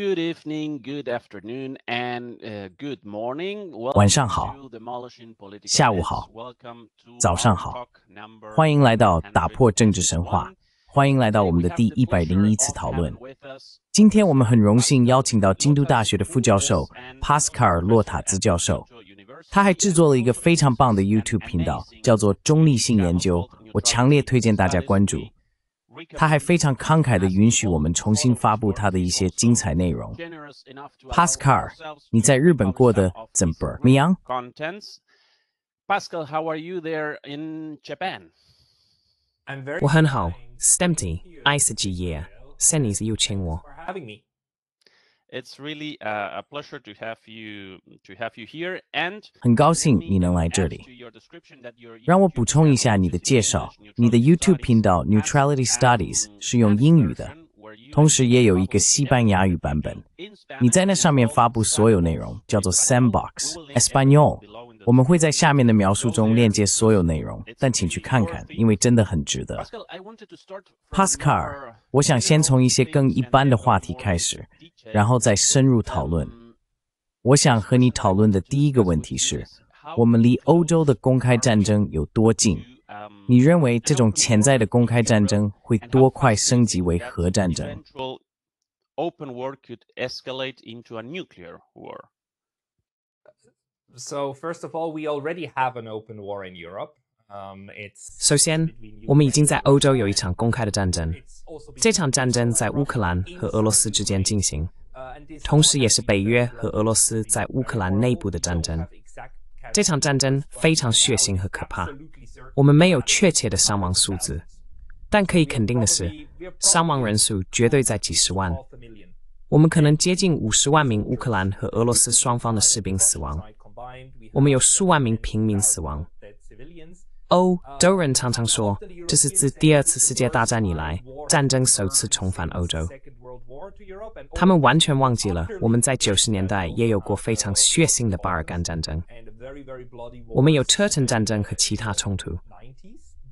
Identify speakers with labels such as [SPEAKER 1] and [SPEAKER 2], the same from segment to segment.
[SPEAKER 1] Good evening, good good morning. afternoon, and 晚上好，
[SPEAKER 2] 下午好，早上好，欢迎来到打破政治神话，欢迎来到我们的第一百零一次讨论。今天我们很荣幸邀请到京都大学的副教授帕斯卡尔·洛塔兹教授，他还制作了一个非常棒的 YouTube 频道，叫做中立性研究，我强烈推荐大家关注。他还非常慷慨的允许我们重新发布他的一些精彩内容。Pascal，你在日本过得怎般？你好
[SPEAKER 3] ，Stemti，I see you here，Sendis 又请我。
[SPEAKER 1] It's to to pleasure really here. have have a And you you
[SPEAKER 2] 很高兴你能来这里。让我补充一下你的介绍。你的 YouTube 频道 Neutrality Studies 是用英语的，同时也有一个西班牙语版本。你在那上面发布所有内容，叫做 Sandbox Español。我们会在下面的描述中链接所有内容，但请去看看，因为真的很值得。Pascal，我想先从一些更一般的话题开始。然后再深入讨论。我想和你讨论的第一个问题是，我们离欧洲的公开战争有多近？你认为这种潜在的公开战争会多快升级为核战争？
[SPEAKER 3] 首先，我们已经在欧洲有一场公开的战争。这场战争在乌克兰和俄罗斯之间进行，同时也是北约和俄罗斯在乌克兰内部的战争。这场战争非常血腥和可怕。我们没有确切的伤亡数字，但可以肯定的是，伤亡人数绝对在几十万。我们可能接近五十万名乌克兰和俄罗斯双方的士兵死亡，我们有数万名平民死亡。欧·洲人常常说：“这是自第二次世界大战以来，战争首次重返欧洲。他们完全忘记了，我们在九十年代也有过非常血腥的巴尔干战争，我们有车臣战争和其他冲突。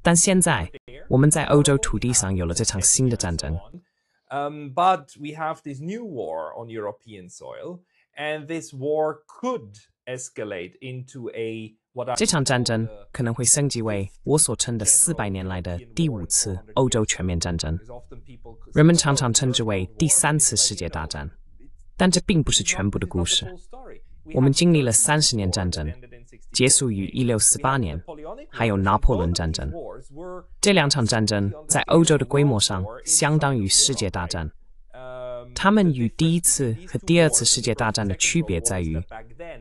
[SPEAKER 3] 但现在，我们在欧洲土地上有了这场新的战争。
[SPEAKER 4] war could escalate into a
[SPEAKER 3] 这场战争可能会升级为我所称的四百年来的第五次欧洲全面战争。人们常常称之为第三次世界大战，但这并不是全部的故事。我们经历了三十年战争，结束于一六四八年，还有拿破仑战争。这两场战争在欧洲的规模上相当于世界大战。他们与第一次和第二次世界大战的区别在于，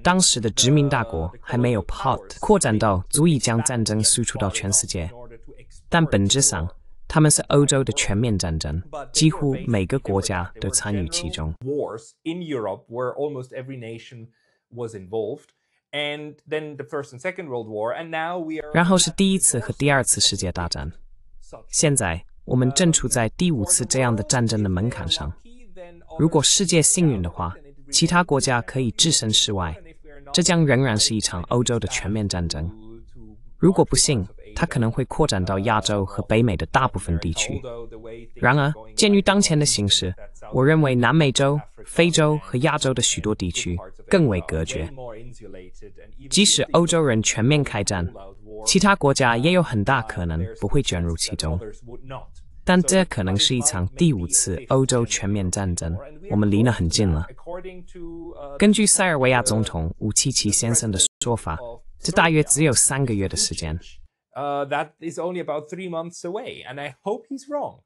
[SPEAKER 3] 当时的殖民大国还没有 POT 扩展到足以将战争输出到全世界。但本质上，他们是欧洲的全面战争，几乎每个国家都参与其中。然后是第一次和第二次世界大战。现在，我们正处在第五次这样的战争的门槛上。如果世界幸运的话，其他国家可以置身事外，这将仍然是一场欧洲的全面战争。如果不幸，它可能会扩展到亚洲和北美的大部分地区。然而，鉴于当前的形势，我认为南美洲、非洲和亚洲的许多地区更为隔绝。即使欧洲人全面开战，其他国家也有很大可能不会卷入其中。但这可能是一场第五次欧洲全面战争。我们离得很近了。根据塞尔维亚总统武契奇先生的说法，这大约只有三个月的时间。
[SPEAKER 4] 呃，That is only about three months away, and I hope he's wrong.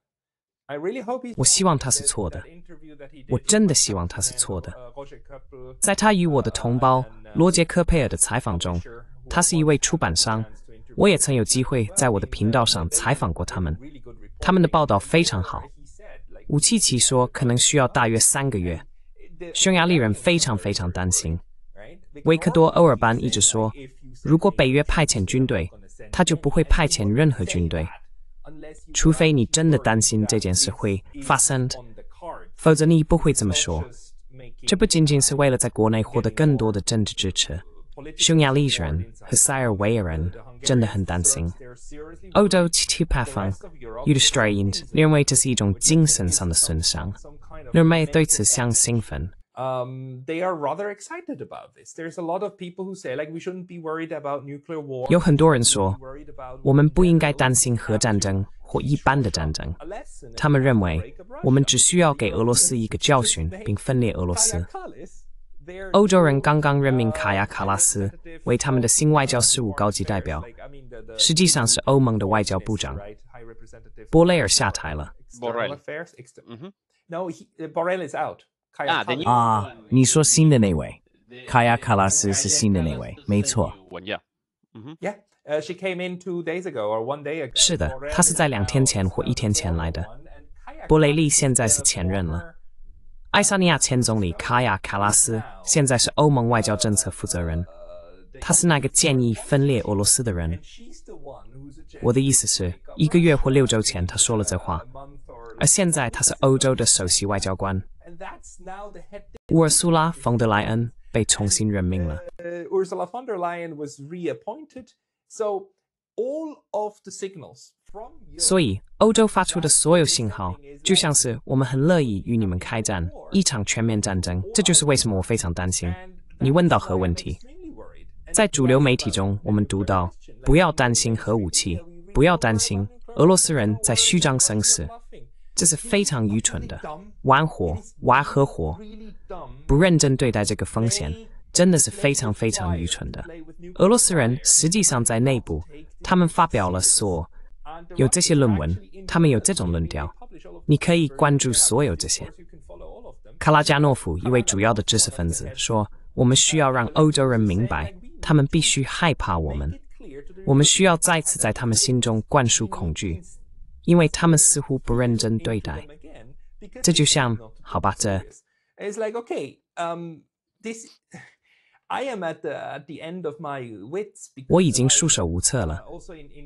[SPEAKER 4] I really hope he's.
[SPEAKER 3] 我希望他是错的。我真的希望他是错的。在他与我的同胞罗杰·科佩尔的采访中，他是一位出版商。我也曾有机会在我的频道上采访过他们。他们的报道非常好，武契奇说可能需要大约三个月。匈牙利人非常非常担心。维克多·欧尔班一直说，如果北约派遣军队，他就不会派遣任何军队，除非你真的担心这件事会发生，否则你不会这么说。这不仅仅是为了在国内获得更多的政治支持。匈牙利人和塞尔维亚人真的很担心。欧洲媒体排放有的声音认为这是一种精神上的损伤，人们对此很兴奋。有很多人说，我们不应该担心核战争或一般的战争。他们认为，我们只需要给俄罗斯一个教训，并分裂俄罗斯。欧洲人刚刚任命卡亚卡拉斯为他们的新外交事务高级代表，实际上是欧盟的外交部长。博雷尔
[SPEAKER 2] 下台了。啊，你说新的那位？卡亚卡拉斯是新的那位，没错。是的，他是在两天前或一
[SPEAKER 3] 天前来的。博雷利现在是前任了。爱沙尼亚前总理卡亚·卡拉斯现在是欧盟外交政策负责人。他是那个建议分裂俄罗斯的人。我的意思是，一个月或六周前他说了这话，而现在他是欧洲的首席外交官。乌尔苏拉·冯德莱恩被重新任命了。
[SPEAKER 4] 乌尔苏拉·冯德莱恩被重新任命了。
[SPEAKER 3] 所以，欧洲发出的所有信号，就像是我们很乐意与你们开战一场全面战争。这就是为什么我非常担心。你问到核问题，在主流媒体中，我们读到不要担心核武器，不要担心俄罗斯人在虚张声势，这是非常愚蠢的，玩火、玩核火，不认真对待这个风险，真的是非常非常愚蠢的。俄罗斯人实际上在内部，他们发表了说。有这些论文，他们有这种论调，你可以关注所有这些。卡拉加诺夫一位主要的知识分子说：“我们需要让欧洲人明白，他们必须害怕我们。我们需要再次在他们心中灌输恐惧，因为他们似乎不认真对待。这就像好吧，这。”我已经束手无策了，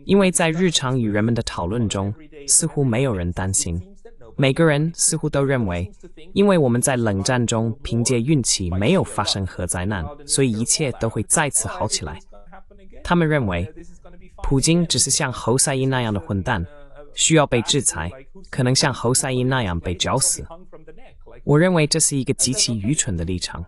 [SPEAKER 3] 因为在日常与人们的讨论中，似乎没有人担心。每个人似乎都认为，因为我们在冷战中凭借运气没有发生核灾难，所以一切都会再次好起来。他们认为，普京只是像侯赛因那样的混蛋，需要被制裁，可能像侯赛因那样被绞死。我认为这是一个极其愚蠢的立场。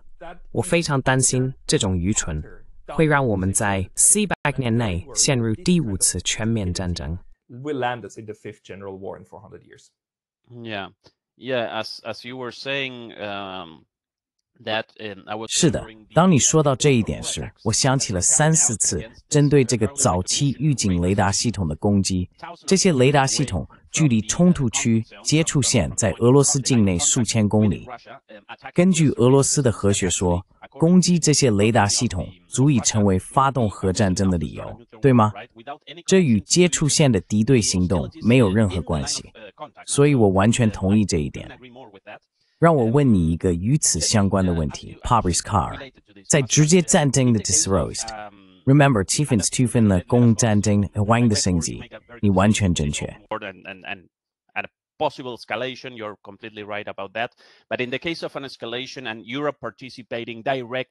[SPEAKER 3] 我非常担心这种愚蠢会让我们在四百年内陷入第五次全面战争。
[SPEAKER 4] We land us in the fifth general war in 400 years. Yeah, yeah. As as you were
[SPEAKER 1] saying, um, that, and I
[SPEAKER 2] was. 是的，当你说到这一点时，我想起了三四次针对这个早期预警雷达系统的攻击。这些雷达系统。距离冲突区接触线在俄罗斯境内数千公里。根据俄罗斯的核学说，攻击这些雷达系统足以成为发动核战争的理由，对吗？这与接触线的敌对行动没有任何关系，所以我完全同意这一点。让我问你一个与此相关的问题：p b i 布 Car，在直接战争的 d i s r o y e d Remember，Tiffin's 七分七分的共战 a 和缓的升级，你完全正确。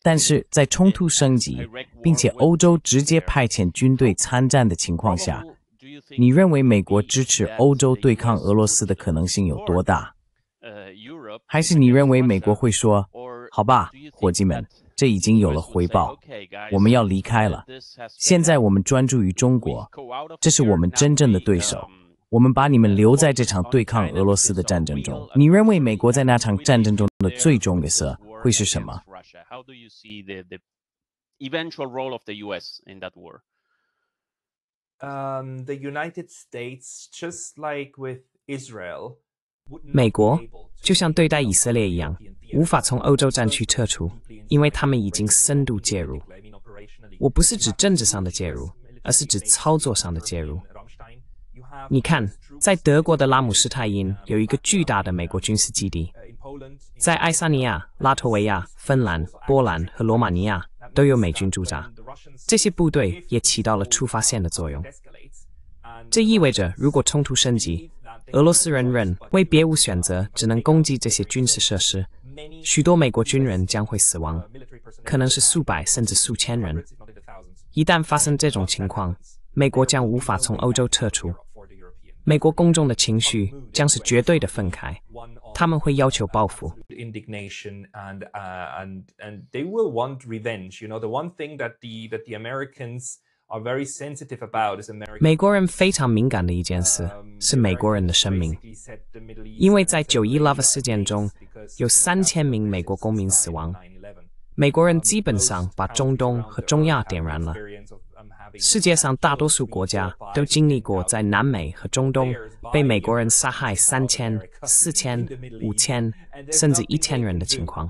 [SPEAKER 2] 但是在冲突升级，并且欧洲直接派遣军队参战的情况下，你认为美国支持欧洲对抗俄罗斯的可能性有多大？还是你认为美国会说：“好吧，伙计们。”这已经有了回报。我们要离开了。现在我们专注于中国，这是我们真正的对手。我们把你们留在这场对抗俄罗斯的战争中。你认为美国在那场战争中的最终角色会是什么
[SPEAKER 1] ？u m
[SPEAKER 4] t h e United States，just like with Israel。
[SPEAKER 3] 美国就像对待以色列一样，无法从欧洲战区撤出，因为他们已经深度介入。我不是指政治上的介入，而是指操作上的介入。你看，在德国的拉姆斯泰因有一个巨大的美国军事基地，在爱沙尼亚、拉脱维亚、芬兰、波兰和罗马尼亚都有美军驻扎。这些部队也起到了触发线的作用。这意味着，如果冲突升级，俄罗斯人认为别无选择，只能攻击这些军事设施。许多美国军人将会死亡，可能是数百甚至数千人。一旦发生这种情况，美国将无法从欧洲撤出。美国公众的情绪将是绝对的愤慨，他们会要求报复。美国人非常敏感的一件事是美国人的生命，因为在九一 Love 事件中，有三千名美国公民死亡。美国人基本上把中东和中亚点燃了。世界上大多数国家都经历过在南美和中东被美国人杀害三千、四千、五千，甚至一千人的情况。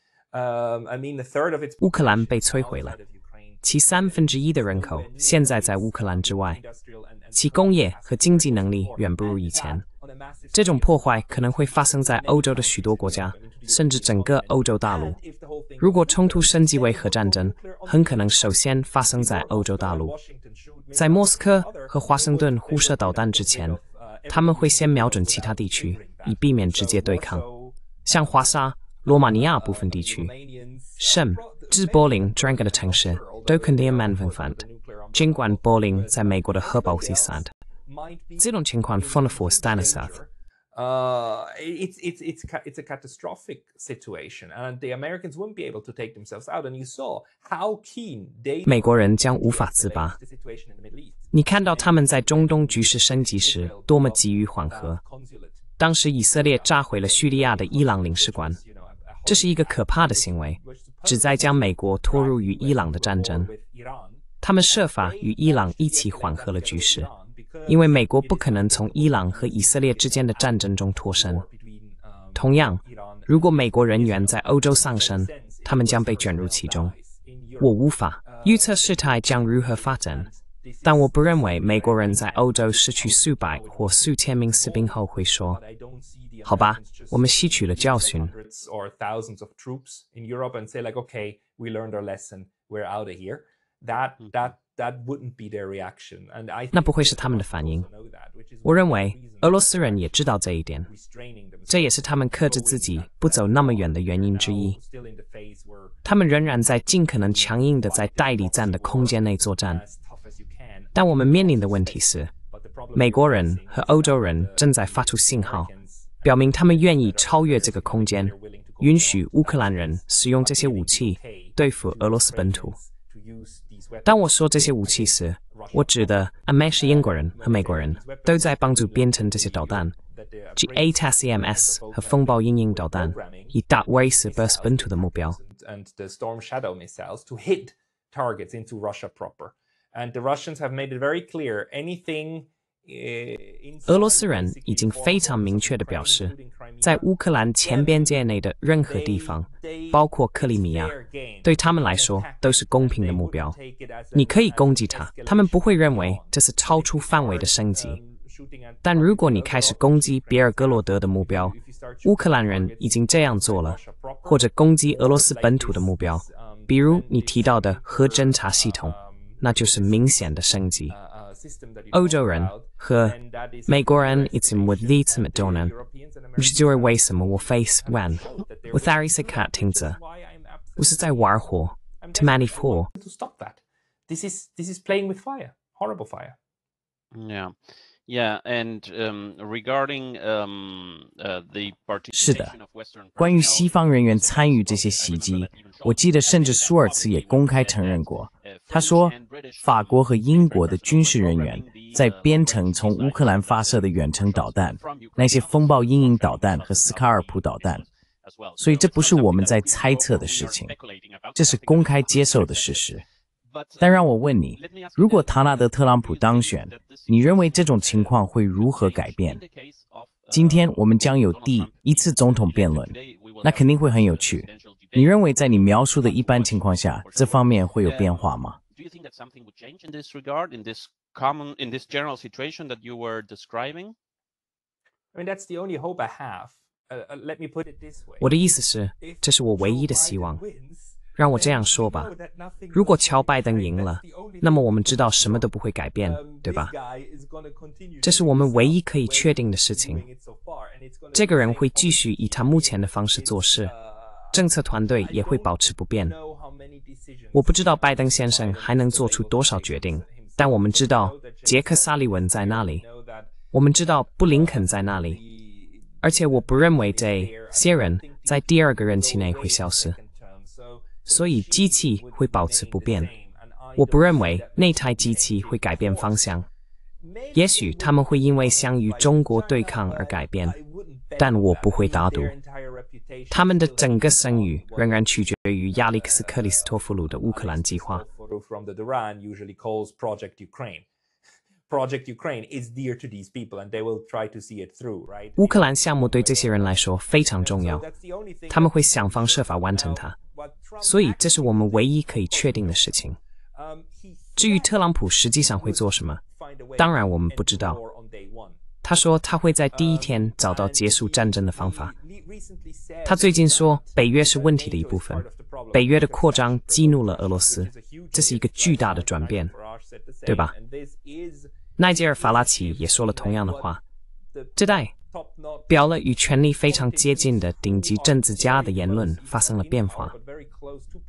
[SPEAKER 3] 乌克兰被摧毁了，其三分之一的人口现在在乌克兰之外，其工业和经济能力远不如以前。这种破坏可能会发生在欧洲的许多国家，甚至整个欧洲大陆。如果冲突升级为核战争，很可能首先发生在欧洲大陆。在莫斯科和华盛顿互射导弹之前，他们会先瞄准其他地区，以避免直接对抗，像华沙。罗马尼亚部分地区、什至柏林 d r a g o n 的城市都可能难分房的。尽管柏林在美国的核保护伞，这种情况 f u n n 可能 s 发生。
[SPEAKER 4] 呃，it's it's it's it's a catastrophic situation, and the Americans w o n t be able to take themselves out. And you saw how keen they 美国
[SPEAKER 3] 人将无法自拔。你看到他们在中东局势升级时多么急于缓和。当时以色列炸毁了叙利亚的伊朗领事馆。这是一个可怕的行为，旨在将美国拖入与伊朗的战争。他们设法与伊朗一起缓和了局势，因为美国不可能从伊朗和以色列之间的战争中脱身。同样，如果美国人员在欧洲丧生，他们将被卷入其中。我无法预测事态将如何发展，但我不认为美国人在欧洲失去数百或数千名士兵后会说。好吧，我们吸取了教训。那不会是他们的反应。我认为俄罗斯人也知道这一点，这也是他们克制自己不走那么远的原因之一。他们仍然在尽可能强硬的在代理战的空间内作战。但我们面临的问题是，美国人和欧洲人正在发出信号。表明他们愿意超越这个空间，允许乌克兰人使用这些武器对付俄罗斯本土。当我说这些武器时，我指的 Amex 英国人和美国人都在帮助编程这些导弹，即 ATACMS 和风暴阴影导弹，以达威斯波斯本土的目标。
[SPEAKER 4] targets into Russia proper. And the Russians have made it very clear
[SPEAKER 3] anything 俄罗斯人已经非常明确地表示，在乌克兰前边界内的任何地方，包括克里米亚，对他们来说都是公平的目标。你可以攻击他，他们不会认为这是超出范围的升级。但如果你开始攻击别尔哥罗德的目标，乌克兰人已经这样做了，或者攻击俄罗斯本土的目标，比如你提到的核侦察系统，那就是明显的升级。欧洲人和美国人一起我第一次麦当劳，你知道为什么我 face when 我当然是看听着，我是在玩火，to many for。
[SPEAKER 4] This is this is playing with fire, horrible fire.
[SPEAKER 1] Yeah. Yeah, and um, regarding um, uh, the participation
[SPEAKER 2] 是的，关于西方人员参与这些袭击，我记得甚至舒尔茨也公开承认过。他说，法国和英国的军事人员在编程从乌克兰发射的远程导弹，那些风暴阴影导弹和斯卡尔普导弹。所以这不是我们在猜测的事情，这是公开接受的事实。但让我问你，如果唐纳德·特朗普当选，你认为这种情况会如何改变？今天我们将有第一次总统辩论，那肯定会很有趣。你认为在你描述的一般情况下，这方面会有变化吗？
[SPEAKER 3] 我的意思是，这是我唯一的希望。让我这样说吧：如果乔拜登赢了，那么我们知道什么都不会改变，对吧？这是我们唯一可以确定的事情。这个人会继续以他目前的方式做事。政策团队也会保持不变。我不知道拜登先生还能做出多少决定，但我们知道杰克·萨利文在那里，我们知道布林肯在那里，而且我不认为这些人在第二个任期内会消失。所以机器会保持不变。我不认为那台机器会改变方向。也许他们会因为想与中国对抗而改变，但我不会打赌。他们的整个声誉仍然取决于亚历克斯·克里斯托弗鲁的乌克兰计划。乌克兰项目对这些人来说非常重要，他们会想方设法完成它。所以，这是我们唯一可以确定的事情。至于特朗普实际上会做什么，当然我们不知道。他说，他会在第一天找到结束战争的方法。他最近说，北约是问题的一部分，北约的扩张激怒了俄罗斯，这是一个巨大的转变，对吧？奈杰尔·法拉奇也说了同样的话。这代表了与权力非常接近的顶级政治家的言论发生了变化。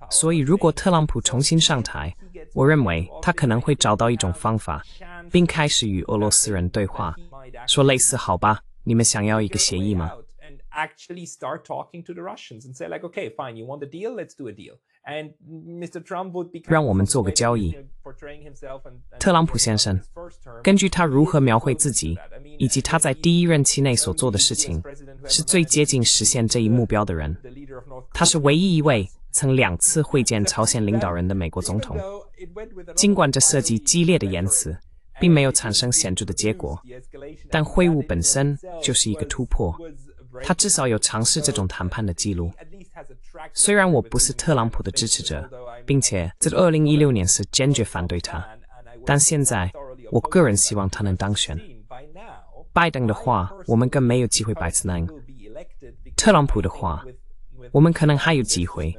[SPEAKER 3] 所以，如果特朗普重新上台，我认为他可能会找到一种方法，并开始与俄罗斯人对话。说类似好吧，你们想要一个协议吗？让我们做个交易。特朗普先生，根据他如何描绘自己以及他在第一任期内所做的事情，是最接近实现这一目标的人。他是唯一一位曾两次会见朝鲜领导人的美国总统。尽管这涉及激烈的言辞。并没有产生显著的结果，但会晤本身就是一个突破。他至少有尝试这种谈判的记录。虽然我不是特朗普的支持者，并且在2016年是坚决反对他，但现在我个人希望他能当选。拜登的话，我们更没有机会摆此人；特朗普的话，我们可能还有机会。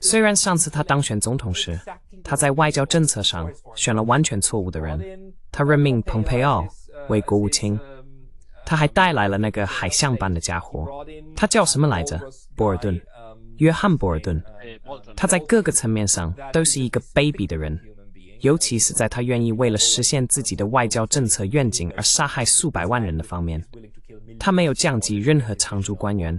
[SPEAKER 3] 虽然上次他当选总统时，他在外交政策上选了完全错误的人，他任命蓬佩奥为国务卿，他还带来了那个海象般的家伙，他叫什么来着？博尔顿，约翰·博尔顿。他在各个层面上都是一个卑鄙的人，尤其是在他愿意为了实现自己的外交政策愿景而杀害数百万人的方面，他没有降级任何常驻官员。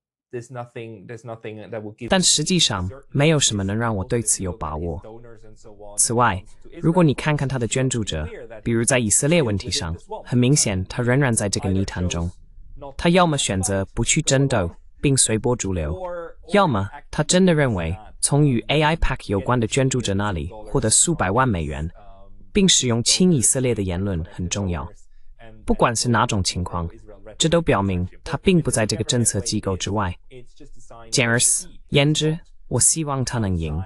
[SPEAKER 3] 但实际上，没有什么能让我对此有把握。此外，如果你看看他的捐助者，比如在以色列问题上，很明显他仍然在这个泥潭中。他要么选择不去争斗并随波逐流，要么他真的认为从与 AI PAC k 有关的捐助者那里获得数百万美元，并使用亲以色列的言论很重要。不管是哪种情况。这都表明他并不在这个政策机构之外。简而言之，我希望他能赢，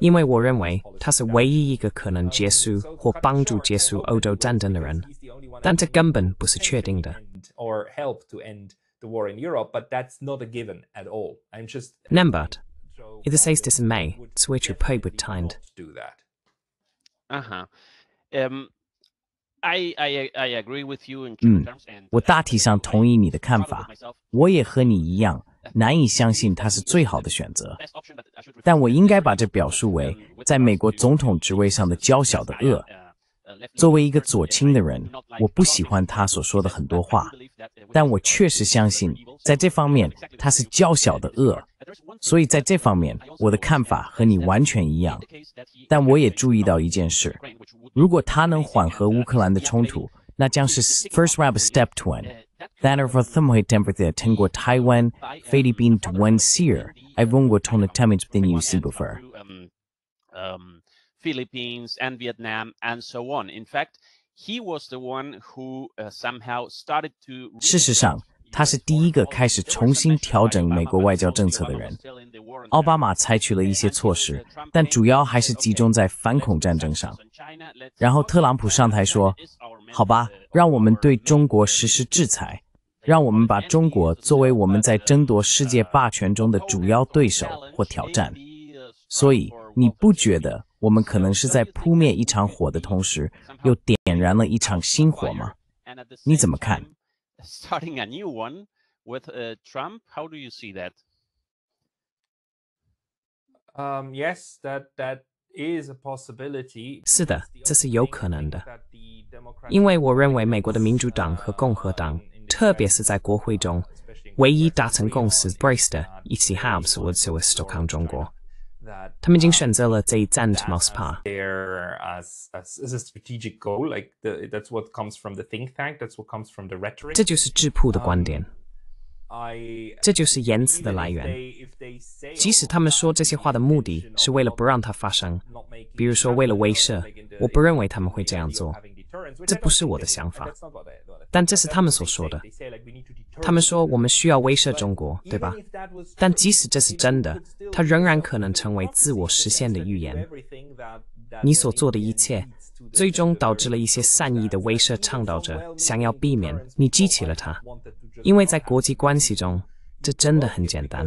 [SPEAKER 3] 因为我认为他是唯一一个可能结束或帮助结束欧洲战争的人，但这根本不是确定的。Nembert ir tas īstais mei, sveču peibu taind.
[SPEAKER 4] Aha.
[SPEAKER 1] Um, I I agree with you in 嗯，
[SPEAKER 2] 我大体上同意你的看法。我也和你一样难以相信他是最好的选择，但我应该把这表述为在美国总统职位上的娇小的恶。作为一个左倾的人，我不喜欢他所说的很多话，但我确实相信，在这方面他是较小的恶，所以在这方面我的看法和你完全一样。但我也注意到一件事：如果他能缓和乌克兰的冲突，那将是 first step to。但是，为什么 t 停不掉？经过台湾、菲律宾、土耳其，还问过同 e 台面，听有谁不烦？
[SPEAKER 1] philippines and vietnam and so on in fact he was the one who somehow started to
[SPEAKER 2] 事实上他是第一个开始重新调整美国外交政策的人奥巴马采取了一些措施但主要还是集中在反恐战争上然后特朗普上台说好吧让我们对中国实施制裁让我们把中国作为我们在争夺世界霸权中的主要对手或挑战所以你不觉得我们可能是在扑灭一场火的同时，又点燃了一场新火吗？你怎么看
[SPEAKER 1] ？Starting a new one with Trump, how do you see that?
[SPEAKER 4] Um, Yes, that that is a possibility.
[SPEAKER 3] 是的，这是有可能的，因为我认为美国的民主党和共和党，特别是在国会中，唯一达成共识 b r a e 的，一起喊的是“我就 o 对抗中国”。他们已经选择了这一站，rhetoric.
[SPEAKER 4] 这就是质朴的
[SPEAKER 3] 观点。这就是言辞的来源。即使他们说这些话的目的是为了不让它发生，比如说为了威慑，我不认为他们会这样做。这不是我的想法。但这是他们所说的。他们说我们需要威慑中国，对吧？但即使这是真的，它仍然可能成为自我实现的预言。你所做的一切，最终导致了一些善意的威慑倡导者想要避免你激起了它，因为在国际关系中，这真的很简单。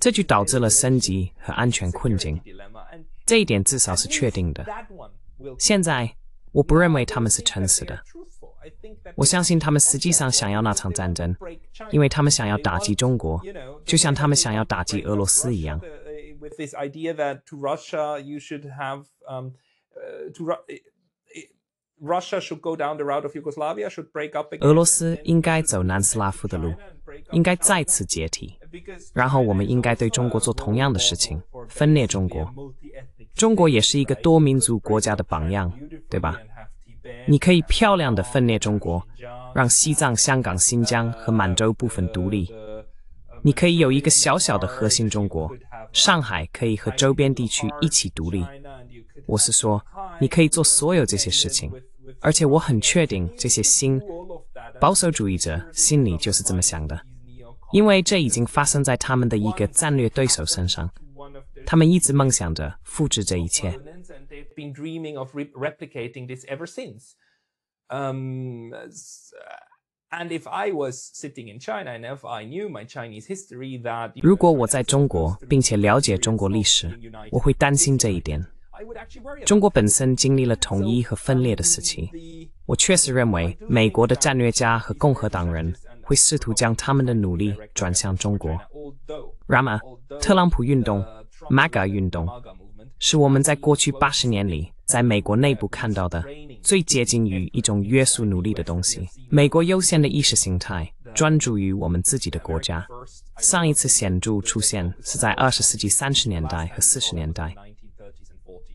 [SPEAKER 3] 这就导致了升级和安全困境，这一点至少是确定的。现在，我不认为他们是诚实的。我相信他们实际上想要那场战争，因为他们想要打击中国，就像他们想要打击俄罗斯一样。
[SPEAKER 4] Russia route break should Yugoslavia, should up. the go down of 俄罗
[SPEAKER 3] 斯应该走南斯拉夫的路，应该再次解体。然后，我们应该对中国做同样的事情，分裂中国。中国也是一个多民族国家的榜样，对吧？你可以漂亮的分裂中国，让西藏、香港、新疆和满洲部分独立。你可以有一个小小的核心中国，上海可以和周边地区一起独立。我是说，你可以做所有这些事情。而且我很确定，这些新保守主义者心里就是这么想的，因为这已经发生在他们的一个战略对手身上。他们一直梦想着复制这一切。如果我在中国，并且了解中国历史，我会担心这一点。中国本身经历了统一和分裂的时期。我确实认为，美国的战略家和共和党人会试图将他们的努力转向中国。Rama，特朗普运动、Maga 运动，是我们在过去八十年里在美国内部看到的最接近于一种约束努力的东西。美国优先的意识形态专注于我们自己的国家。上一次显著出现是在二十世纪三十年代和四十年代。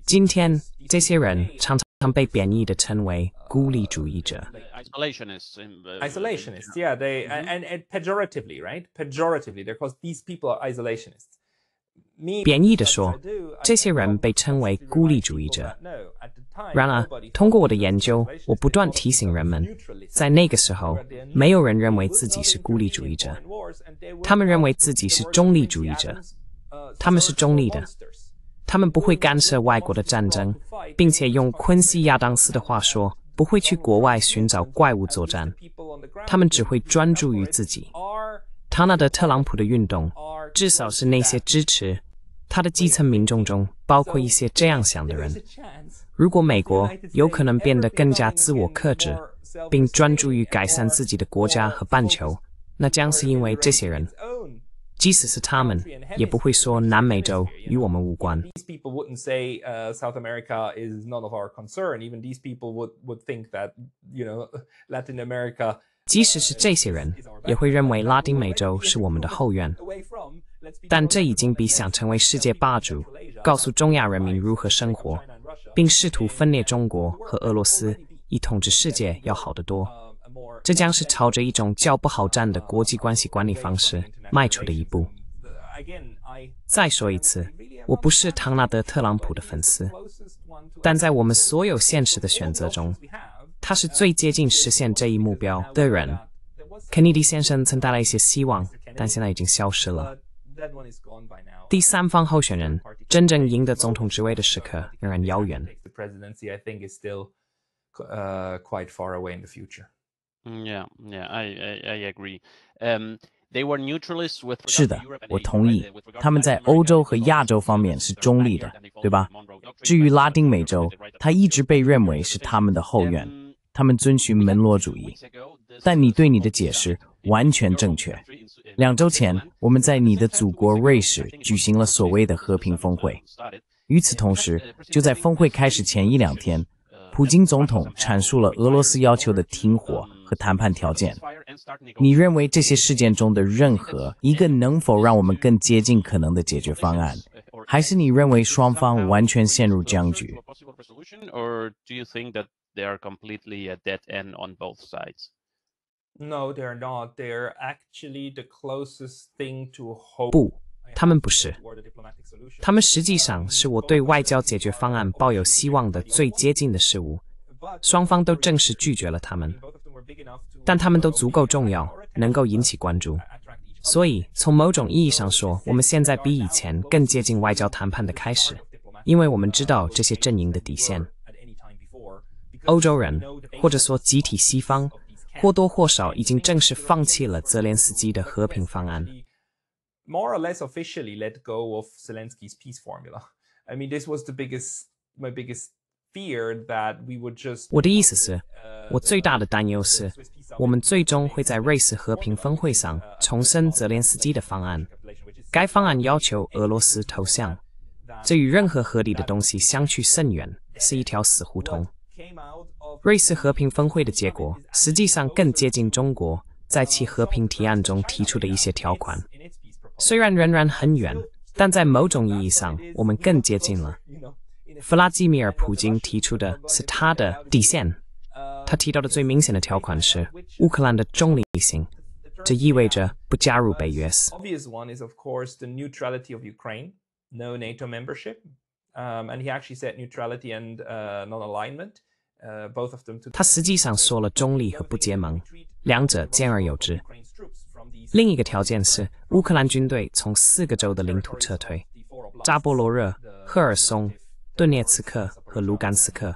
[SPEAKER 3] 今天，这些人常常被贬义的称为孤立主义者。贬义的说，这些人被称为孤立主义者。然而，通过我的研究，我不断提醒人们，在那个时候，没有人认为自己是孤立主义者，他们认为自己是中立主义者，他们是中立的。他们不会干涉外国的战争，并且用昆西·亚当斯的话说，不会去国外寻找怪物作战。他们只会专注于自己。唐纳德·特朗普的运动，至少是那些支持他的基层民众中，包括一些这样想的人。如果美国有可能变得更加自我克制，并专注于改善自己的国家和半球，那将是因为这些人。即使是他们，也不会说南美洲与我们无关。即使是这些人，也会认为拉丁美洲是我们的后院。但这已经比想成为世界霸主，告诉中亚人民如何生活，并试图分裂中国和俄罗斯以统治世界要好得多。这将是朝着一种较不好战的国际关系管理方式迈出的一步。再说一次，我不是唐纳德·特朗普的粉丝，但在我们所有现实的选择中，他是最接近实现这一目标的人。肯尼迪先生曾带来一些希望，但现在已经消失了。第三方候选人真正赢得总统职位的 future.
[SPEAKER 1] 是
[SPEAKER 2] 的，我同意。他们在欧洲和亚洲方面是中立的，对吧？至于拉丁美洲，它一直被认为是他们的后院。他们遵循门罗主义。但你对你的解释完全正确。两周前，我们在你的祖国瑞士举行了所谓的和平峰会。与此同时，就在峰会开始前一两天，普京总统阐述了俄罗斯要求的停火。和谈判条件，你认为这些事件中的任何一个能否让我们更接近可能的解决方案？还是你认为双方完全陷入僵局？
[SPEAKER 4] 不，
[SPEAKER 3] 他们不是。他们实际上是我对外交解决方案抱有希望的最接近的事物。双方都正式拒绝了他们。但他们都足够重要，能够引起关注。所以从某种意义上说，我们现在比以前更接近外交谈判的开始，因为我们知道这些阵营的底线。欧洲人，或者说集体西方，或多或少已经正式放弃了泽连斯基的和平方案。
[SPEAKER 4] t h a t 意思，Sir？
[SPEAKER 3] 我最大的担忧是，我们最终会在瑞士和平峰会上重申泽连斯基的方案。该方案要求俄罗斯投降，这与任何合理的东西相去甚远，是一条死胡同。瑞士和平峰会的结果实际上更接近中国在其和平提案中提出的一些条款，虽然仍然很远，但在某种意义上，我们更接近了。弗拉基米尔·普京提出的是他的底线。他提到的最明显的条款是乌克兰的中立性，这意味着不加入北约。他实际上说了中立和不结盟，两者兼而有之。另一个条件是乌克兰军队从四个州的领土撤退：扎波罗热、赫尔松、顿涅茨克和卢甘斯克。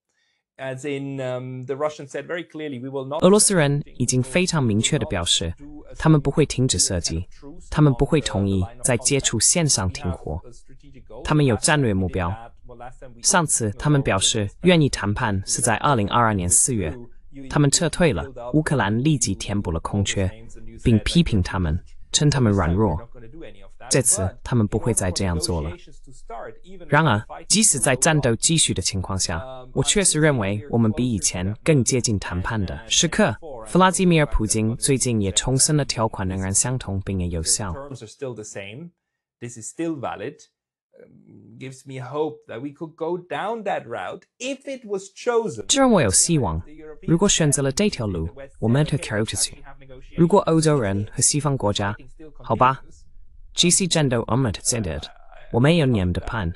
[SPEAKER 4] as Russian said clearly, in will not. the very we um, 俄罗斯人
[SPEAKER 3] 已经非常明确地表示，他们不会停止射击，他们不会同意在接触线上停火，他们有战略目标。上次他们表示愿意谈判是在二零二二年四月，他们撤退了，乌克兰立即填补了空缺，并批评他们，称他们软弱。这次他们不会再这样做了。然而，即使在战斗继续的情况下，我确实认为我们比以前更接近谈判的时刻。弗拉基米尔·普京最近也重申了条款仍然相同，并也有效。这果我希望，如果选择了这条路，我们会考虑下去。如果欧洲人和西方国家，好吧。G.C. 战斗我们在这我没有你们的判。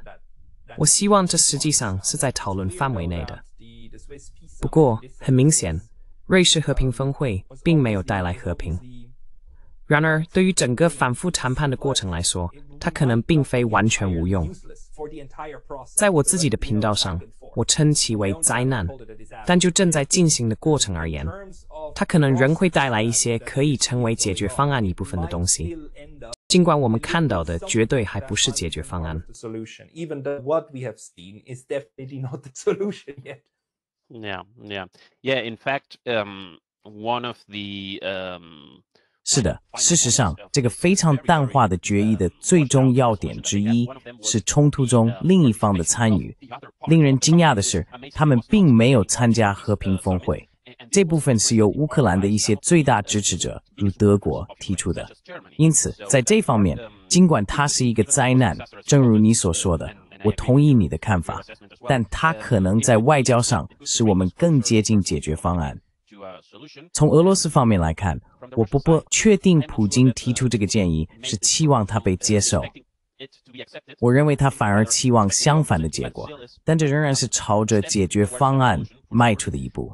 [SPEAKER 3] 我希望这实际上是在讨论范围内的。不过很明显，瑞士和平峰会并没有带来和平。然而，对于整个反复谈判的过程来说，它可能并非完全无用。在我自己的频道上，我称其为灾难。但就正在进行的过程而言，它可能仍会带来一些可以成为解决方案一部分的东西。尽管我们看到的绝对还不是解决方案。e
[SPEAKER 4] a h y
[SPEAKER 1] e yeah. In fact, um, one of the um
[SPEAKER 2] 是的，事实上，这个非常淡化的决议的最终要点之一是冲突中另一方的参与。令人惊讶的是，他们并没有参加和平峰会。这部分是由乌克兰的一些最大支持者，如德国提出的。因此，在这方面，尽管它是一个灾难，正如你所说的，我同意你的看法，但它可能在外交上使我们更接近解决方案。从俄罗斯方面来看，我不不确定普京提出这个建议是期望他被接受。我认为他反而期望相反的结果，但这仍然是朝着解决方案迈出的一步。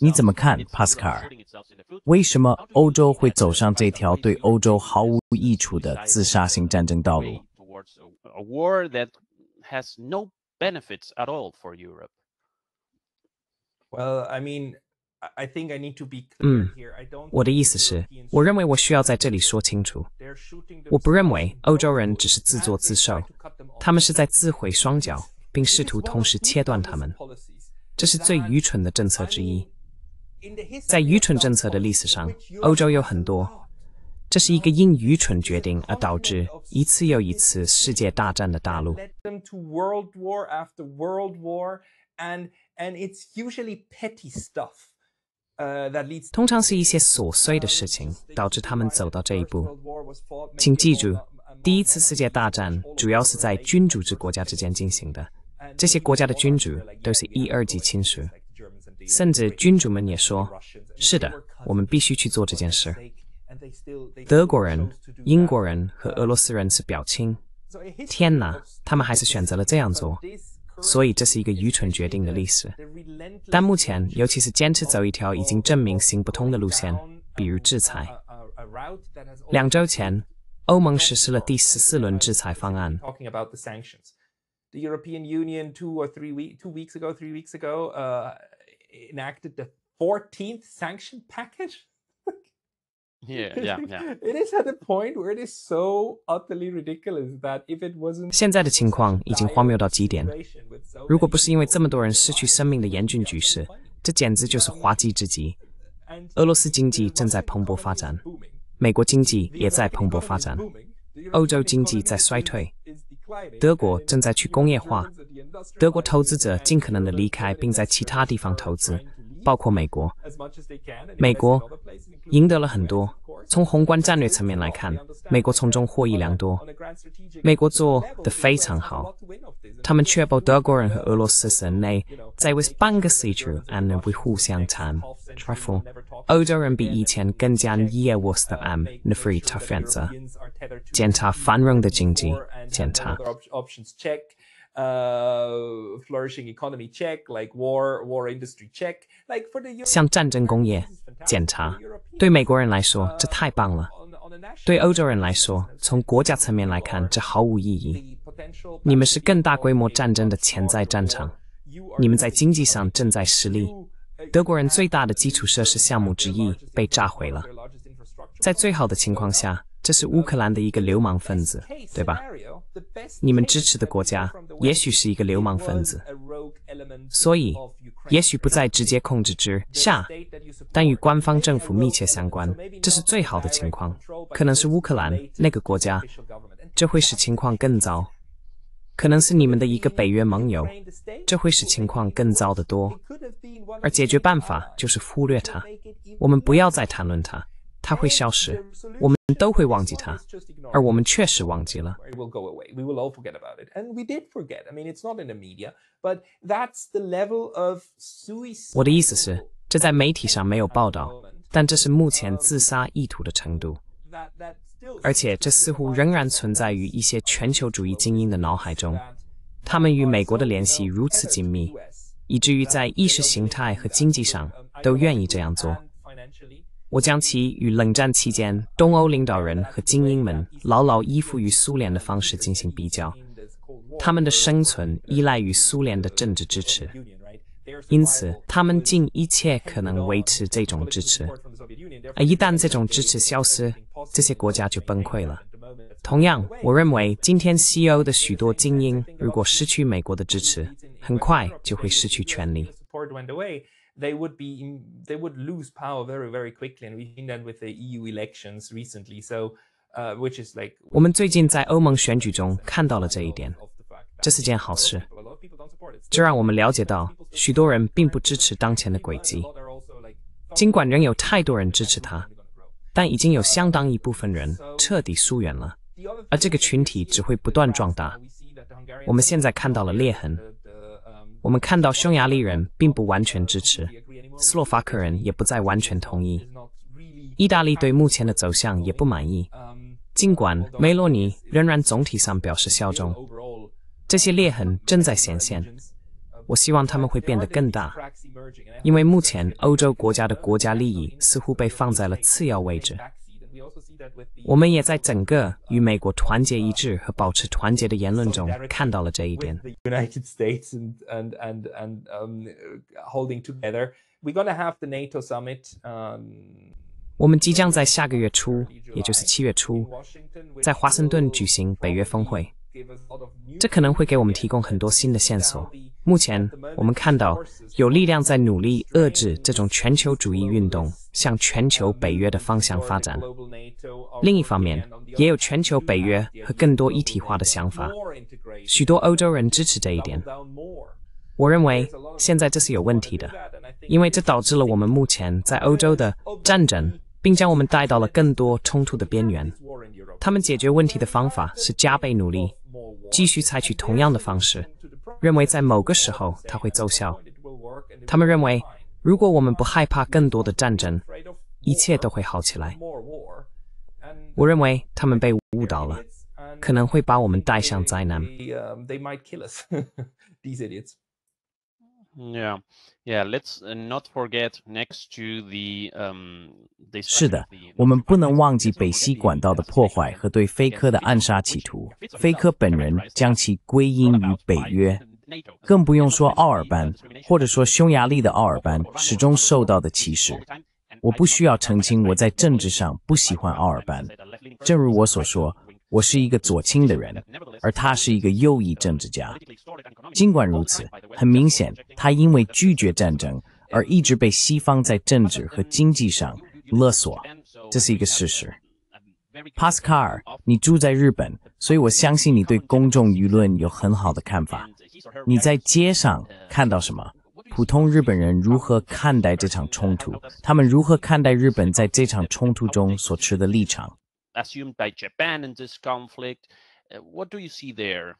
[SPEAKER 2] 你怎么看，帕斯卡尔？为什么欧洲会走上这条对欧洲毫无益处的自杀性战争道路？
[SPEAKER 3] 嗯，我的意思是，我认为我需要在这里说清楚。我不认为欧洲人只是自作自受，他们是在自毁双脚，并试图同时切断他们。这是最愚蠢的政策之一。在愚蠢政策的历史上，欧洲有很多。这是一个因愚蠢决定而导致一次又一次世界大战的大陆。通常是一些琐碎的事情导致他们走到这一步。请记住，第一次世界大战主要是在君主制国家之间进行的，这些国家的君主都是一二级亲属。甚至君主们也说：“是的，我们必须去做这件事。”德国人、英国人和俄罗斯人是表亲。天哪，他们还是选择了这样做。所以这是一个愚蠢决定的历史。但目前，尤其是坚持走一条已经证明行不通的路线，比如制裁。两周前，欧盟实施了第十四轮制裁方案。
[SPEAKER 4] talking about the sanctions, the European Union two or three weeks two weeks ago three weeks ago uh enacted the package. Yeah, yeah, yeah. sanction 14th 现
[SPEAKER 3] 在的情况已经荒谬到极点如果不是因为这么多人失去生命的严峻局势，这简直就是滑稽至极。俄罗斯经济正在蓬勃发展，美国经济也在蓬勃发展，欧洲经济在衰退。德国正在去工业化，德国投资者尽可能的离开，并在其他地方投资，包括美国。美国赢得了很多。从宏观战略层面来看，美国从中获益良多。美国做的非常好，他们确保德国人和俄罗斯人内，在为半个地球，安能会互相残？Trifle. 吹风，欧洲人比以前更加厌恶斯 f e 纳 e n 选择检查繁荣的经济，检查像战争工业检查。对美国人来说，这太棒了；对欧洲人来说，从国家层面来看，这毫无意义。你们是更大规模战争的潜在战场，你们在经济上正在失利。德国人最大的基础设施项目之一被炸毁了。在最好的情况下，这是乌克兰的一个流氓分子，对吧？你们支持的国家也许是一个流氓分子，所以也许不在直接控制之下，但与官方政府密切相关。这是最好的情况，可能是乌克兰那个国家，这会使情况更糟。可能是你们的一个北约盟友，这会使情况更糟得多。而解决办法就是忽略它，我们不要再谈论它，它会消失，我们都会忘记它，而我们确实忘记了。我的意思是，这在媒体上没有报道，但这是目前自杀意图的程度。而且，这似乎仍然存在于一些全球主义精英的脑海中。他们与美国的联系如此紧密，以至于在意识形态和经济上都愿意这样做。我将其与冷战期间东欧领导人和精英们牢牢依附于苏联的方式进行比较。他们的生存依赖于苏联的政治支持。因此，他们尽一切可能维持这种支持，而一旦这种支持消失，这些国家就崩溃了。同样，我认为今天西欧的许多精英如果失去美国的支持，很快就会失去权力。我们最近在欧盟选举中看到了这一点。这是件好事。这让我们了解到，许多人并不支持当前的轨迹。尽管仍有太多人支持他，但已经有相当一部分人彻底疏远了。而这个群体只会不断壮大。我们现在看到了裂痕。我们看到匈牙利人并不完全支持，斯洛伐克人也不再完全同意，意大利对目前的走向也不满意。尽管梅洛尼仍然总体上表示效忠。这些裂痕正在显现，我希望他们会变得更大，因为目前欧洲国家的国家利益似乎被放在了次要位置。我们也在整个与美国团结一致和保持团结的言论中看到了这一点。我们即将在下个月初，也就是七月初，在华盛顿举行北约峰会。这可能会给我们提供很多新的线索。目前，我们看到有力量在努力遏制这种全球主义运动向全球北约的方向发展。另一方面，也有全球北约和更多一体化的想法。许多欧洲人支持这一点。我认为现在这是有问题的，因为这导致了我们目前在欧洲的战争，并将我们带到了更多冲突的边缘。他们解决问题的方法是加倍努力。继续采取同样的方式，认为在某个时候它会奏效。他们认为，如果我们不害怕更多的战争，一切都会好起来。我认为他们被误导了，可能会把我们带上灾难。
[SPEAKER 1] idiots。Yeah, yeah. Let's forget next not to the um.
[SPEAKER 2] 是的，我们不能忘记北溪管道的破坏和对菲科的暗杀企图。菲科本人将其归因于北约，更不用说奥尔班，或者说匈牙利的奥尔班始终受到的歧视。我不需要澄清，我在政治上不喜欢奥尔班。正如我所说。我是一个左倾的人，而他是一个右翼政治家。尽管如此，很明显，他因为拒绝战争而一直被西方在政治和经济上勒索，这是一个事实。帕斯卡尔，你住在日本，所以我相信你对公众舆论有很好的看法。你在街上看到什么？普通日本人如何看待这场冲突？他们如何看待日本在这场冲突中所持的立场？
[SPEAKER 1] assumed by Japan in this conflict. Uh, what do you see there?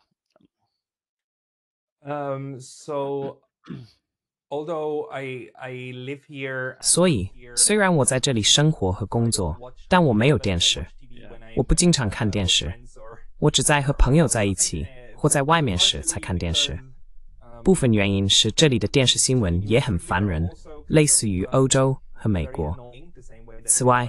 [SPEAKER 4] Um, so
[SPEAKER 3] 所以，虽然我在这里生活和工作，但我没有电视，我不经常看电视，我只在和朋友在一起或在外面时才看电视。部分原因是这里的电视新闻也很烦人，类似于欧洲和美国。此外，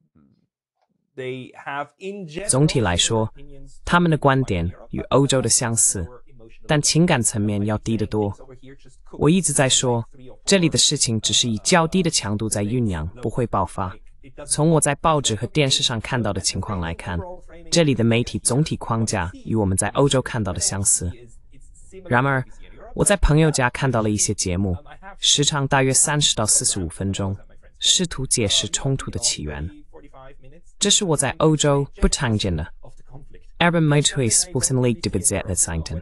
[SPEAKER 4] 总体来说，
[SPEAKER 3] 他们的观点与欧洲的相似，但情感层面要低得多。我一直在说，这里的事情只是以较低的强度在酝酿，不会爆发。从我在报纸和电视上看到的情况来看，这里的媒体总体框架与我们在欧洲看到的相似。然而，我在朋友家看到了一些节目，时长大约三十到四十五分钟，试图解释冲突的起源。这是我在欧洲不常见的。人们没注不成立的规则的形成。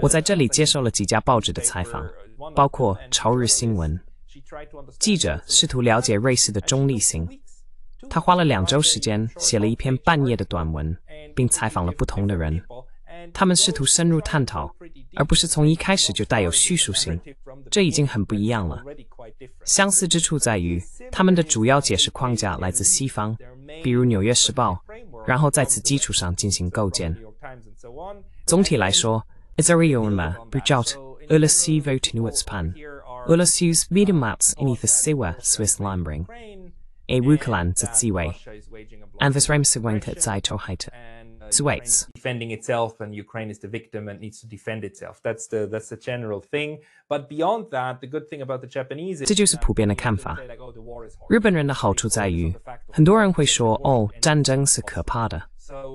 [SPEAKER 4] 我在这里接受
[SPEAKER 3] 了几家报纸的采访，包括《朝日新闻》。记者试图了解瑞士的中立性。他花了两周时间写了一篇半夜的短文，并采访了不同的人。他们试图深入探讨，而不是从一开始就带有叙述性，这已经很不一样了。相似之处在于，他们的主要解释框架来自西方，比如《纽约时报》，然后在此基础上进行构建。总体来说，israeler b r g o t ullas s v o t i n u i t s p a n ullas suv b i m a p s i n i t h e s suv swiss lambing, r a wukalans at suv, anves r a m s i v e n k e t zai tohait. e sweets
[SPEAKER 4] defending itself and ukraine is the victim and needs to defend itself that's the that's the general thing but beyond that the good thing about the japanese is 这就
[SPEAKER 3] 是普遍的看法日本人的好处在于很多人会说哦战争是可怕的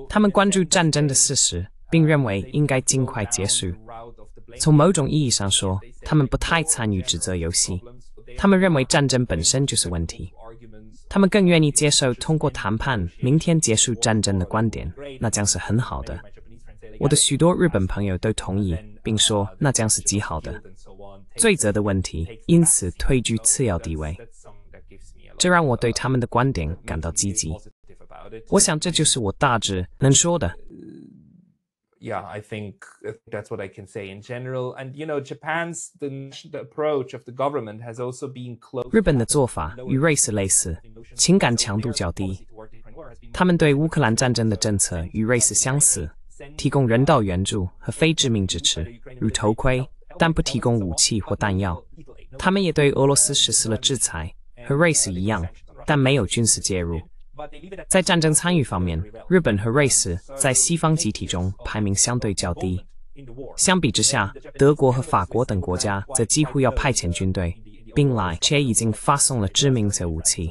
[SPEAKER 3] 他们关注战争的事实并认为应该尽快结束从某种意义上说他们不太参与指责游戏他们认为战争本身就是问题他们更愿意接受通过谈判明天结束战争的观点，那将是很好的。我的许多日本朋友都同意，并说那将是极好的。罪责的问题因此退居次要地位，这让我对他们的观点感到积极。我想这就是我大致能说的。
[SPEAKER 4] yeah i think that's what i can say in general and you know japan's the approach of the government has also been c l o s
[SPEAKER 3] e 日本的做法与瑞士类似情感强度较低他们对乌克兰战争的政策与瑞士相似提供人道援助和非致命支持如头盔但不提供武器或弹药他们也对俄罗斯实施了制裁和瑞士一样但没有军事介入在战争参与方面，日本和瑞士在西方集体中排名相对较低。相比之下，德国和法国等国家则几乎要派遣军队，并且已经发送了致命的武器。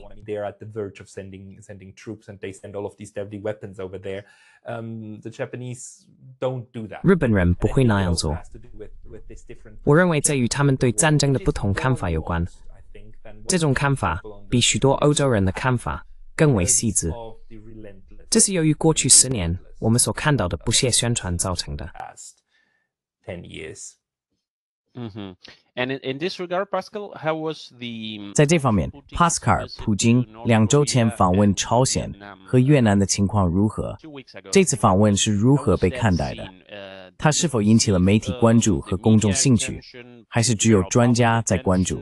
[SPEAKER 4] 日本人不会那样做。我
[SPEAKER 3] 认为这与他们对战争的不同看法有关。
[SPEAKER 4] 这种看法比
[SPEAKER 3] 许多欧洲人的看法。更为细致，这是由于过去十年我们所看到的不懈宣传造成的。
[SPEAKER 1] 在这方面
[SPEAKER 2] p a s c a l 普京两周前访问朝鲜和越南的情况如何？这次访问是如何被看待的？他是否引起了媒体关注和公众兴趣？还是只有专家在关注？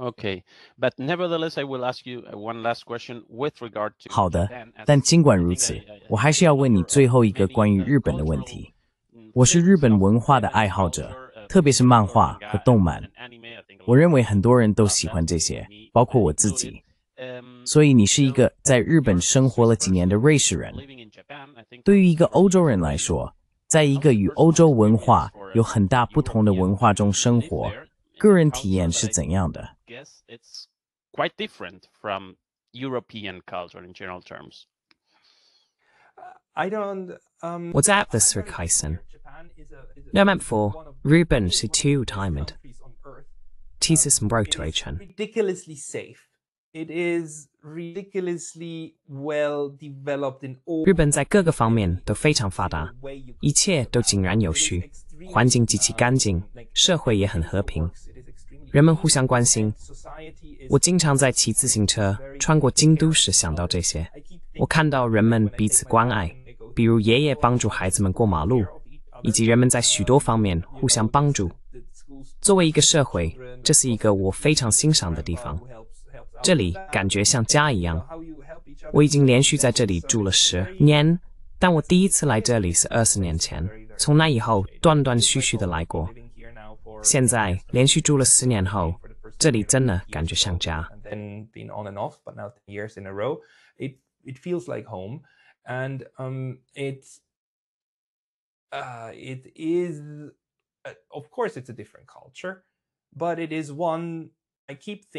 [SPEAKER 4] ok but nevertheless i will ask you one last
[SPEAKER 1] question with regard to 好的但
[SPEAKER 2] 尽管如此我还是要问你最后一个关于日本的问题我是日本文化的爱好者特别是漫画和动漫我认为很多人都喜欢这些包括我自己所以你是一个在日本生活了几年的瑞士人对于一个欧洲人来说在一个与欧洲文化有很大不同的文化中生活个人体验是怎样的
[SPEAKER 1] ？Yes, it's quite different from European culture in general terms. I don't. Um, What's
[SPEAKER 3] the this Rikaisen? No, meant for Ruben two Diamond. Thesis um, Mrotochen.
[SPEAKER 4] Ridiculously safe. It is ridiculously well developed in all. 日本
[SPEAKER 3] 在各个方面都非常发达，一切都井然有序，环境极其干净，社会也很和平。人们互相关心。我经常在骑自行车穿过京都时想到这些。我看到人们彼此关爱，比如爷爷帮助孩子们过马路，以及人们在许多方面互相帮助。作为一个社会，这是一个我非常欣赏的地方。这里感觉像家一样。我已经连续在这里住了十年，但我第一次来这里是二十年前，从那以后断断续续的来过。现在连续住了十年后，这里真的感觉像家。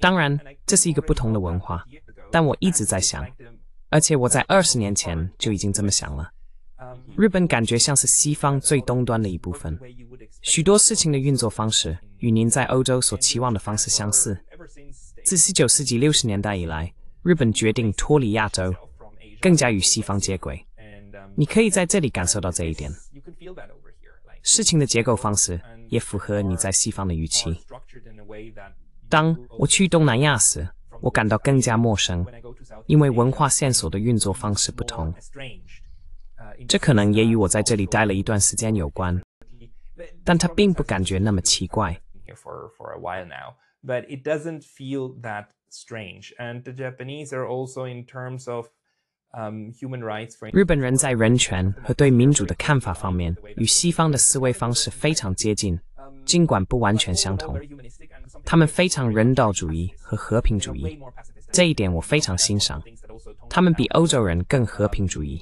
[SPEAKER 3] 当然，这是一个不同的文化，但我一直在想，而且我在二十年前就已经这么想了。日本感觉像是西方最东端的一部分，许多事情的运作方式与您在欧洲所期望的方式相似。自十九世纪六十年代以来，日本决定脱离亚洲，更加与西方接轨。你可以在这里感受到这一点。事情的结构方式也符合你在西方的预期。当我去东南亚时，我感到更加陌生，因为文化线索的运作方式不同。这可能也与我在这里待了一段时间有关，但他并不感觉那么奇怪。日本人，在人权和对民主的看法方面，与西方的思维方式非常接近，尽管不完全相同。他们非常人道主义和和平主义，这一点我非常欣赏。他们比欧洲人更和平主义。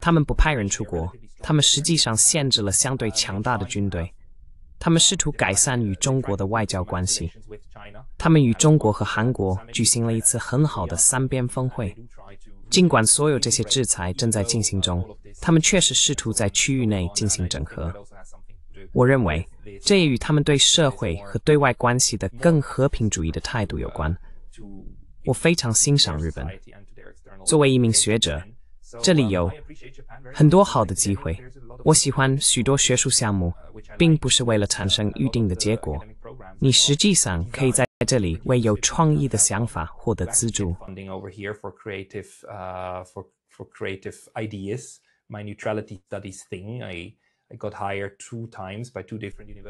[SPEAKER 3] 他们不派人出国，他们实际上限制了相对强大的军队，他们试图改善与中国的外交关系。他们与中国和韩国举行了一次很好的三边峰会。尽管所有这些制裁正在进行中，他们确实试图在区域内进行整合。我认为这也与他们对社会和对外关系的更和平主义的态度有关。我非常欣赏日本。作为一名学者，这里有很多好的机会。我喜欢许多学术项目，并不是为了产生预定的结果。你实际上可以在这里为有创意的想法获得资助。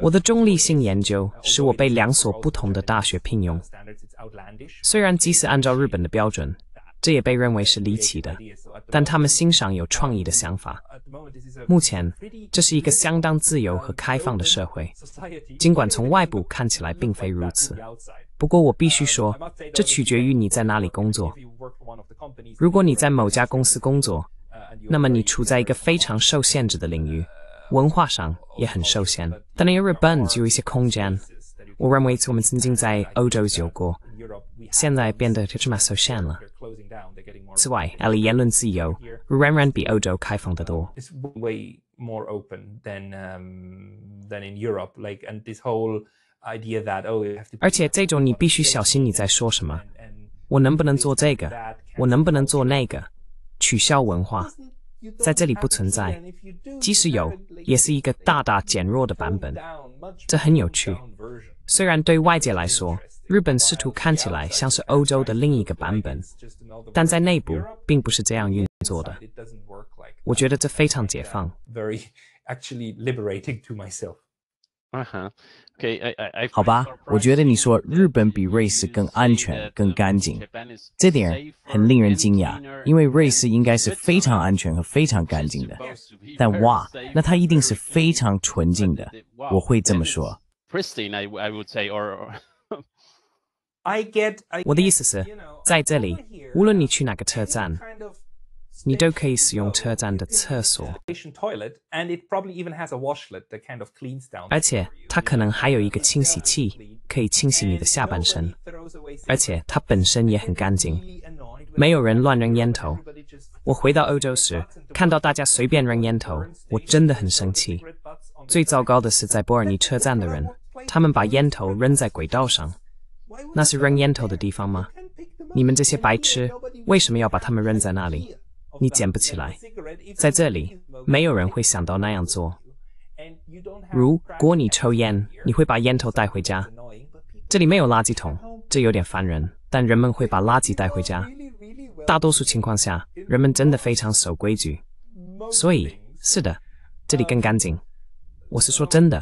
[SPEAKER 3] 我的中立性研究使我被两所不同的大学聘用。虽然即使按照日本的标准，这也被认为是离奇的，但他们欣赏有创意的想法。目前，这是一个相当自由和开放的社会，尽管从外部看起来并非如此。不过，我必须说，这取决于你在哪里工作。如果你在某家公司工作，那么你处在一个非常受限制的领域，文化上也很受限。但 Airbnb 有一些空间，我认为我们曾经在欧洲有过。现在变得这么受限了。此外，言论自由仍然比欧洲开放得多。而且，这种你必须小心你在说什么。我能不能做这个？我能不能做那个？取消文化在这里不存在，即使有，也是一个大大减弱的版本。这很有趣，虽然对外界来说。日本试图看起来像是欧洲的另一个版本，但在内部并不是这样运作的。我觉得这非常解放。
[SPEAKER 4] 嗯哼，OK，I I 好吧，我
[SPEAKER 2] 觉得你说日本比瑞士更安全、更干净，这点很令人惊讶，因为瑞士应该是非常安全和非常干净的。但哇，那它一定是非常纯净的，我会这么说。
[SPEAKER 1] 我的意思
[SPEAKER 3] 是，在这里，无论你去哪个车站，你都可以使用车站的厕所。而且，它可能还有一个清洗器，可以清洗你的下半身。而且，它本身也很干净，没有人乱扔烟头。我回到欧洲时，看到大家随便扔烟头，我真的很生气。最糟糕的是，在波尔尼车站的人，他们把烟头扔在轨道上。那是扔烟头的地方吗？你们这些白痴，为什么要把它们扔在那里？你捡不起来。在这里，没有人会想到那样做。如果你抽烟，你会把烟头带回家。这里没有垃圾桶，这有点烦人。但人们会把垃圾带回家。大多数情况下，人们真的非常守规矩。所以，是的，这里更干净。我是说真的。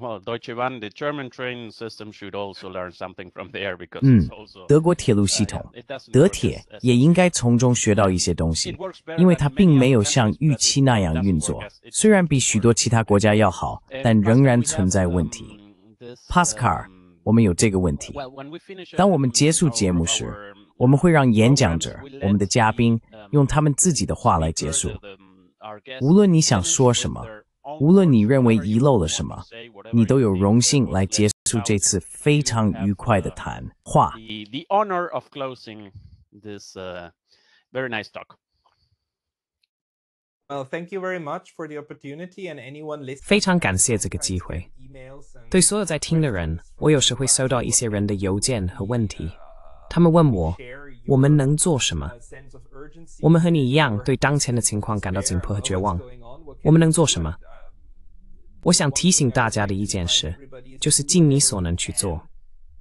[SPEAKER 1] Well，Deutsche w a n t h e German Train System should also learn something from the air because。嗯，
[SPEAKER 2] 德国铁路系统，德铁也应该从中学到一些东西，因为它并没有像预期那样运作，虽然比许多其他国家要好，但仍然存在问题。Pascal，我们有这个问题。当我们结束节目时，我们会让演讲者，我们的嘉宾，用他们自己的话来结束。无论你想说什么。无论你认为遗漏了什么，你都有荣幸来结束这次非常愉快的谈话。
[SPEAKER 3] 非常感谢这个机会。对所有在听的人，我有时会收到一些人的邮件和问题。他们问我，我们能做什么？我们和你一样，对当前的情况感到紧迫和绝望。我们能做什么？我想提醒大家的一件事，就是尽你所能去做。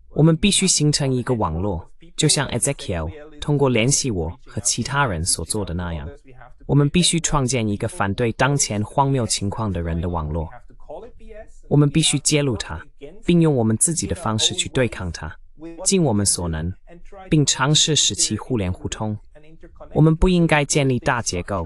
[SPEAKER 3] 我们必须形成一个网络，就像 Ezekiel 通过联系我和其他人所做的那样。我们必须创建一个反对当前荒谬情况的人的网络。我们必须揭露它，并用我们自己的方式去对抗它，尽我们所能，并尝试使其互联互通。我们不应该建立大结构。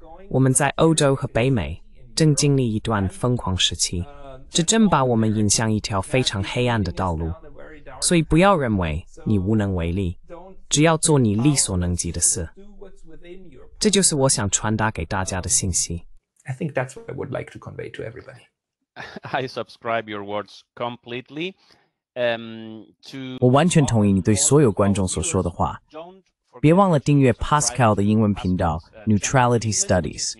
[SPEAKER 3] 我们在欧洲和北美正经历一段疯狂时期这正把我们引向一条非常黑暗的道路所以不要认为你无能为力只要做你力所能及的事这就是我想传达给大家的信息 i think that's what
[SPEAKER 2] i would like to convey to everybody
[SPEAKER 1] i subscribe your words completely 嗯 我完
[SPEAKER 2] 全同意你对所有观众所说的话别忘了订阅 Pascal 的英文频道 Neutrality Studies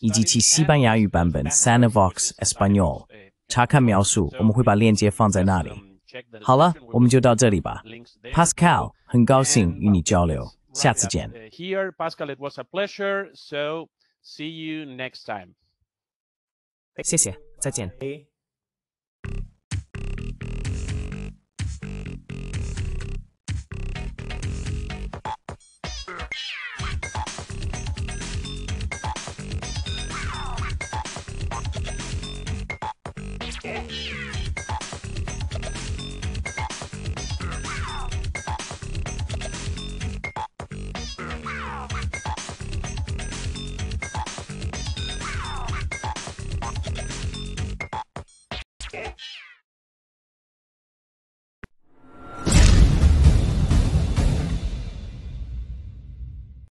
[SPEAKER 2] 以及其西班牙语版本 Sanovox Español。查看描述，我们会把链接放在那里。好了，我们就到这里吧。Pascal 很高兴与你交流，下次见。
[SPEAKER 3] 谢谢，再见。